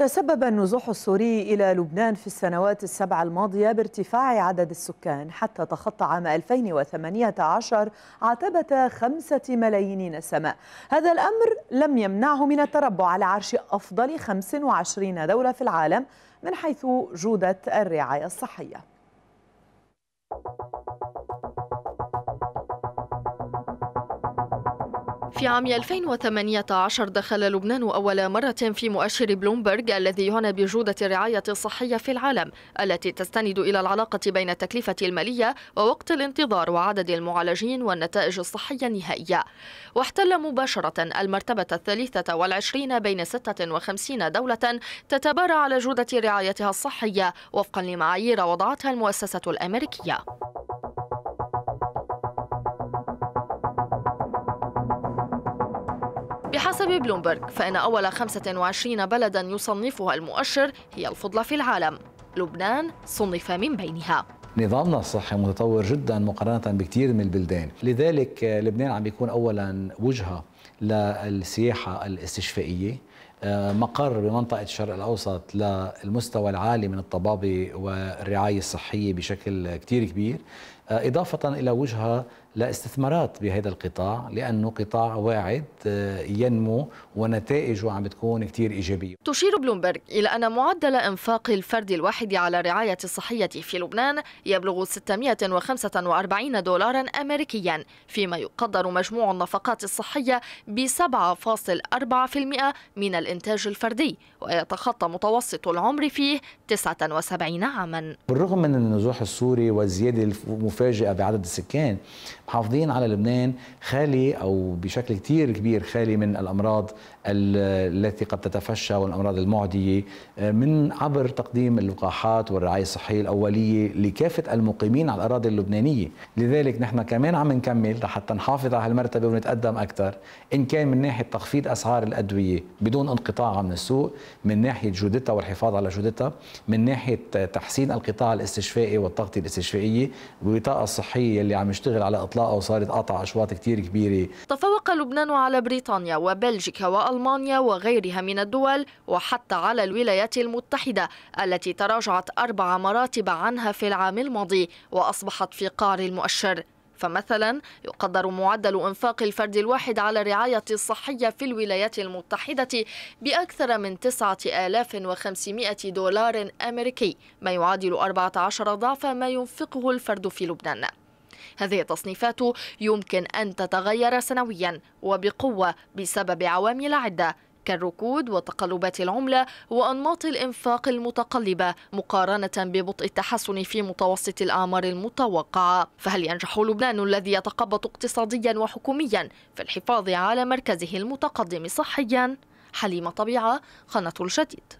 تسبب النزوح السوري إلى لبنان في السنوات السبع الماضية بارتفاع عدد السكان حتى تخطى عام 2018 عتبة خمسة ملايين نسمة هذا الأمر لم يمنعه من التربع على عرش أفضل 25 دولة في العالم من حيث جودة الرعاية الصحية في عام 2018 دخل لبنان أول مرة في مؤشر بلومبرج الذي يعنى بجودة الرعاية الصحية في العالم التي تستند إلى العلاقة بين التكلفة المالية ووقت الانتظار وعدد المعالجين والنتائج الصحية النهائية واحتل مباشرة المرتبة الثالثة والعشرين بين 56 دولة تتبارى على جودة رعايتها الصحية وفقا لمعايير وضعتها المؤسسة الأمريكية بحسب بلومبرغ فإن أول 25 بلدا يصنفها المؤشر هي الفضلى في العالم لبنان صنف من بينها نظامنا الصحي متطور جدا مقارنة بكثير من البلدان لذلك آه، لبنان عم بيكون أولا وجهة للسياحة الاستشفائية آه، مقر بمنطقة الشرق الأوسط للمستوى العالي من الطبابة والرعاية الصحية بشكل كتير كبير آه، إضافة إلى وجهة لاستثمارات بهذا القطاع لأنه قطاع واعد آه، ينمو ونتائجه عم بتكون كتير إيجابية تشير بلومبرغ إلى أن معدل إنفاق الفرد الواحد على الرعاية الصحية في لبنان يبلغ 645 دولارا أمريكيا فيما يقدر مجموع النفقات الصحية ب 7.4% من الإنتاج الفردي ويتخطى متوسط العمر فيه 79 عاما بالرغم من النزوح السوري والزيادة المفاجئة بعدد السكان محافظين على لبنان خالي أو بشكل كتير كبير خالي من الأمراض التي قد تتفشى والأمراض المعدية آه، من عبر تقديم اللقاحات والرعاية الصحية الأولية لكافة المقيمين على الأراضي اللبنانية لذلك نحن كمان عم نكمل لحتى نحافظ على هالمرتبة ونتقدم أكثر إن كان من ناحية تخفيض أسعار الأدوية بدون انقطاعها من السوق من ناحية جودتها والحفاظ على جودتها من ناحية تحسين القطاع الاستشفائي والتغطية الاستشفائية والبطاقه الصحية اللي عم يشتغل على إطلاقها وصارت قطع أشواط كثير كبيرة تفوق لبنان على بريطانيا وبلجيكا وألمانيا وغيرها من الدول وحتى على الولايات المتحدة التي تراجعت أربع مراتب عنها في العام الماضي وأصبحت في قعر المؤشر فمثلا يقدر معدل إنفاق الفرد الواحد على الرعاية الصحية في الولايات المتحدة بأكثر من 9500 دولار أمريكي ما يعادل 14 ضعف ما ينفقه الفرد في لبنان هذه التصنيفات يمكن أن تتغير سنويا وبقوة بسبب عوامل عدة كالركود وتقلبات العملة وأنماط الإنفاق المتقلبة مقارنة ببطء التحسن في متوسط الأعمار المتوقعة فهل ينجح لبنان الذي يتقبط اقتصاديا وحكوميا في الحفاظ على مركزه المتقدم صحيا؟ حليمة طبيعة قناة الجديد